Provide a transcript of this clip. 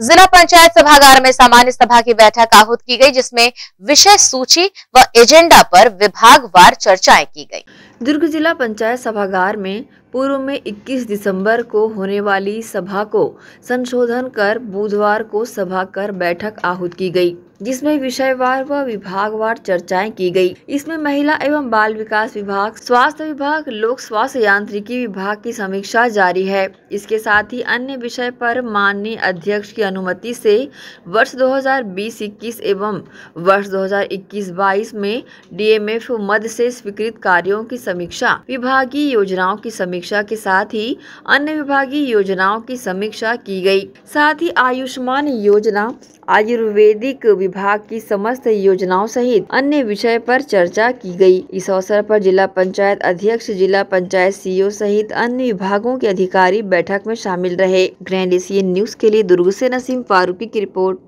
जिला पंचायत सभागार में सामान्य सभा की बैठक आहूत की गई जिसमें विषय सूची व एजेंडा पर विभागवार चर्चाएं की गई दुर्ग जिला पंचायत सभागार में पूर्व में 21 दिसंबर को होने वाली सभा को संशोधन कर बुधवार को सभा कर बैठक आहूत की गई जिसमें विषयवार व विभागवार चर्चाएं की गई इसमें महिला एवं बाल विकास विभाग स्वास्थ्य विभाग लोक स्वास्थ्य यांत्रिकी विभाग की समीक्षा जारी है इसके साथ ही अन्य विषय पर माननीय अध्यक्ष की अनुमति से वर्ष 2020-21 एवं वर्ष 2021-22 में डीएमएफ मद से स्वीकृत कार्यों की समीक्षा विभागीय योजनाओं की समीक्षा के साथ ही अन्य विभागीय योजनाओं की समीक्षा की गयी साथ ही आयुष्मान योजना आयुर्वेदिक विभाग की समस्त योजनाओं सहित अन्य विषय पर चर्चा की गई इस अवसर पर जिला पंचायत अध्यक्ष जिला पंचायत सीईओ सहित अन्य विभागों के अधिकारी बैठक में शामिल रहे ग्रैंड एशियन न्यूज के लिए दुर्ग से नसीम फारूकी की रिपोर्ट